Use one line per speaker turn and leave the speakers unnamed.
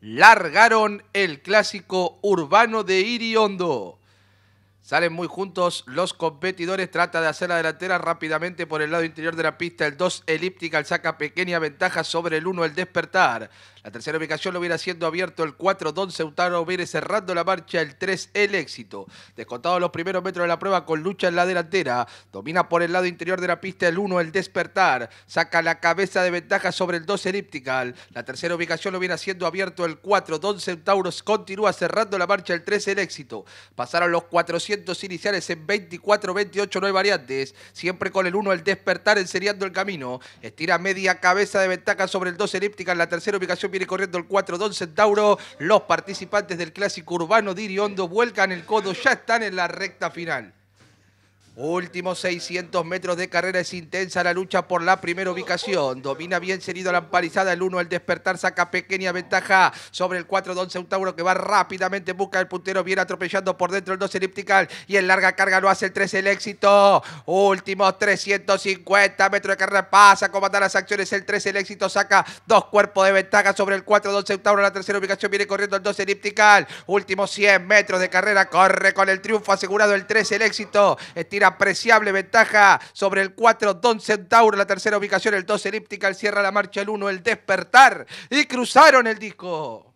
largaron el clásico urbano de Iriondo. Salen muy juntos los competidores, trata de hacer la delantera rápidamente por el lado interior de la pista. El 2 elíptica saca pequeña ventaja sobre el 1 El Despertar. La tercera ubicación lo viene haciendo abierto el 4. Don Ceutano viene cerrando la marcha el 3. El éxito. Descontado los primeros metros de la prueba con lucha en la delantera. Domina por el lado interior de la pista el 1. El despertar. Saca la cabeza de ventaja sobre el 2 elíptical. La tercera ubicación lo viene haciendo abierto el 4. Don Centauros continúa cerrando la marcha el 3. El éxito. Pasaron los 400 iniciales en 24, 28, no hay variantes. Siempre con el 1 el despertar enseriando el camino. Estira media cabeza de ventaja sobre el 2 elíptica en la tercera ubicación viene corriendo el 4 Don Centauro. Los participantes del clásico urbano diriondo vuelcan el codo, ya están en la recta final. Últimos 600 metros de carrera es intensa la lucha por la primera ubicación. Domina bien seguido la amparizada el 1 al despertar, saca pequeña ventaja sobre el 4 Don Centauro que va rápidamente busca el puntero, viene atropellando por dentro el 2 elíptical y en larga carga lo hace el 3 el éxito. Últimos 350 metros de carrera pasa, comandar las acciones el 3 el éxito, saca dos cuerpos de ventaja sobre el 4 Don en la tercera ubicación viene corriendo el 2 elíptical. Últimos 100 metros de carrera, corre con el triunfo asegurado el 3 el éxito, estira apreciable ventaja sobre el 4, Don Centauro, la tercera ubicación, el 2 Elíptica, el cierra la marcha, el 1, el despertar. Y cruzaron el disco.